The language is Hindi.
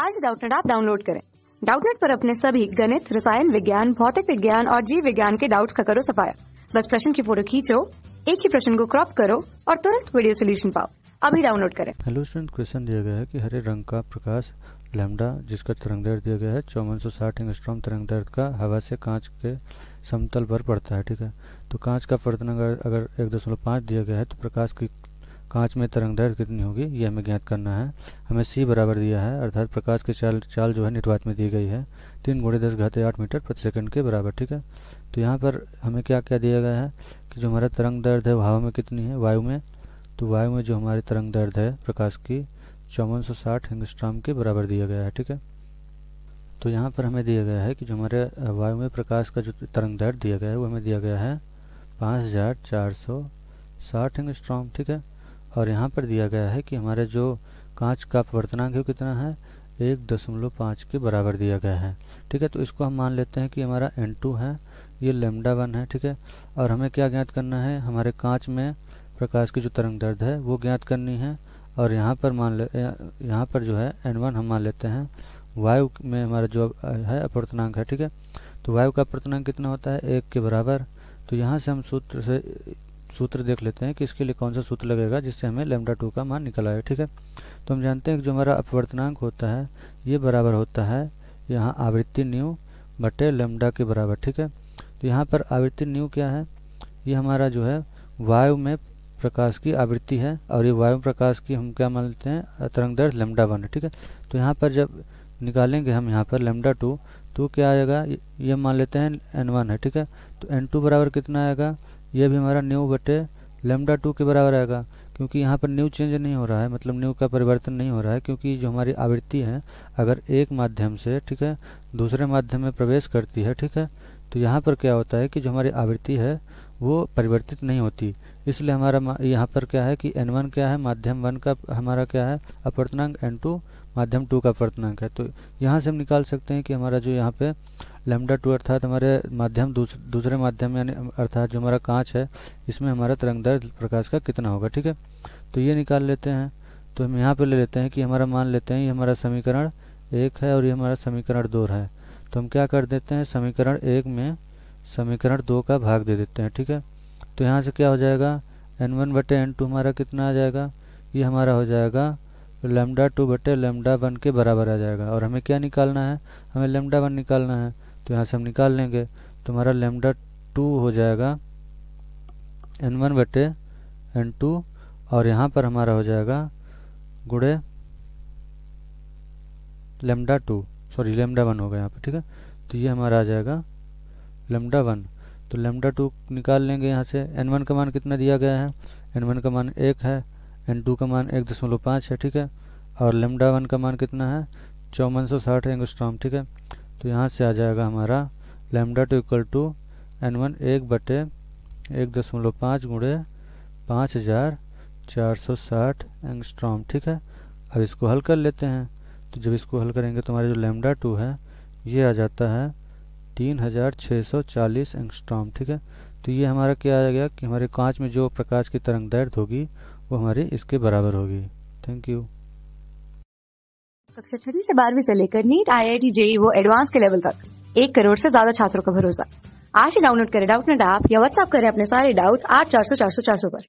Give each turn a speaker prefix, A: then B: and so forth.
A: आज डाउटनेट आप डाउनलोड करें डाउटनेट पर अपने सभी गणित रसायन विज्ञान भौतिक विज्ञान और जीव विज्ञान के डाउट्स का करो सफाया बस प्रश्न की फोटो खींचो एक ही प्रश्न को क्रॉप करो और तुरंत वीडियो सोल्यूशन पाओ अभी डाउनलोड करें हेलो स्टूडेंट क्वेश्चन दिया गया है कि हरे रंग का प्रकाश लैम्डा जिसका तरंग दर्द दिया गया है चौवन सौ साठ इंगस्ट्रॉम तरंग दर्द का हवा से कांच के समतल पर पड़ता है ठीक है तो कांच का फर्तन अगर एक दशमलव पाँच दिया गया है तो प्रकाश की कांच में तरंग दैर्घ्य कितनी होगी ये हमें ज्ञात करना है हमें सी बराबर दिया है अर्थात प्रकाश की चाल चाल जो है निर्वात में दी गई है तीन घोड़े दस घाते आठ मीटर प्रति सेकंड के बराबर ठीक है तो यहाँ पर हमें क्या क्या दिया गया है कि जो हमारा तरंग दर्द है हवा में कितनी है वायु में तो वायु में जो हमारी तरंग दर्द है प्रकाश की चौवन सौ साठ के बराबर दिया गया है ठीक है तो यहाँ पर हमें दिया गया है कि जो हमारे वायु में प्रकाश का जो तरंग दर्द दिया गया है वो हमें दिया गया है पाँच हज़ार चार सौ साठ हिंगस्ट्राम ठीक है और यहाँ पर दिया गया है कि हमारे जो कांच का अपवर्तनांक है कितना है एक दशमलव पाँच के बराबर दिया गया है ठीक है तो इसको हम मान लेते हैं कि हमारा एन टू है ये लेमडा वन है ठीक है और हमें क्या ज्ञात करना है हमारे कांच में प्रकाश की जो तरंग दर्द है वो ज्ञात करनी है और यहाँ पर मान ले यहाँ पर जो है एन वन हम मान लेते हैं वायु में हमारा जो है अपवर्तनांक है ठीक है तो वायु का अपवर्तनांक कितना होता है एक के बराबर तो यहाँ से हम सूत्र से सूत्र देख लेते हैं कि इसके लिए कौन सा सूत्र लगेगा जिससे हमें लेमडा टू का मान निकल आए ठीक है तो हम जानते हैं कि जो हमारा अपवर्तनांक होता है ये बराबर होता है यहाँ आवृत्ति न्यू बटे लेमडा के बराबर ठीक है तो यहाँ पर आवृत्ति न्यू क्या है ये हमारा जो है वायु में प्रकाश की आवृत्ति है और ये वायु प्रकाश की हम क्या मान लेते हैं तरंग दर्ज लेमडा वन है ठीक है तो यहाँ पर जब निकालेंगे हम यहाँ पर लेमडा टू तो क्या आएगा ये मान लेते हैं एन वन है ठीक है तो एन टू बराबर कितना आएगा ये भी हमारा न्यू बटे लेमडा टू के बराबर आएगा क्योंकि यहाँ पर न्यू चेंज नहीं हो रहा है मतलब न्यू का परिवर्तन नहीं हो रहा है क्योंकि जो हमारी आवृत्ति है अगर एक माध्यम से ठीक है दूसरे माध्यम में प्रवेश करती है ठीक है तो यहाँ पर क्या होता है कि जो हमारी आवृत्ति है वो परिवर्तित नहीं होती इसलिए हमारा यहाँ पर क्या है कि एन वन क्या है माध्यम वन का हमारा क्या है अपवर्तनांक टू माध्यम टू का अपवर्तनांक है तो यहाँ से हम निकाल सकते हैं कि हमारा जो यहाँ पे लेमडा टू अर्थात हमारे माध्यम दूस, दूसरे माध्यम यानी अर्थात जो हमारा कांच है इसमें हमारा दर्द प्रकाश का कितना होगा ठीक है तो ये निकाल लेते हैं तो हम यहाँ पर ले लेते हैं कि हमारा मान लेते हैं ये हमारा समीकरण एक है और ये हमारा समीकरण दो है तो हम क्या कर देते हैं समीकरण एक में समीकरण दो का भाग दे देते हैं ठीक है तो यहाँ से क्या हो जाएगा एन वन बटे एन टू हमारा कितना आ जाएगा ये हमारा हो जाएगा लेमडा टू बटे लेमडा वन के बराबर आ जाएगा और हमें क्या निकालना है हमें लेमडा वन निकालना है तो यहाँ से हम निकाल लेंगे तो हमारा लेमडा टू हो जाएगा एन वन बटे एन टू और यहाँ पर हमारा हो जाएगा गुड़े lambda two sorry lambda one होगा यहाँ पर ठीक है तो ये हमारा आ जाएगा लेमडा वन तो लेमडा टू निकाल लेंगे यहाँ से एन वन का मान कितना दिया गया है एन वन का मान एक है एन टू का मान एक दशमलव पाँच है ठीक है और लेमडा वन का मान कितना है चौवन सौ साठ एंगस्ट्रॉम ठीक है तो यहाँ से आ जाएगा हमारा lambda two equal to N one एक बटे एक दशमलव पाँच गुड़े पाँच हज़ार चार सौ साठ एंगस्ट्रॉम ठीक है अब इसको हल कर लेते हैं तो जब इसको हल करेंगे तो हमारा जो लेमडा टू है ये आ जाता है तीन हजार छः सौ चालीस एंगस्ट्रॉम ठीक है तो ये हमारा क्या आ गया कि हमारे कांच में जो प्रकाश की तरंग दर्द होगी वो हमारे इसके बराबर होगी थैंक यू कक्षा छठी से बारहवीं से लेकर NEET I I T JEE वो एडवांस के लेवल तक एक करोड़ से ज्यादा छात्रों का भरोसा आज ही डाउनलोड करें डाउट नेट ऐप या व्हाट्सएप करें अपने सारे डाउट्स आठ चार सौ चार सौ चार सौ पर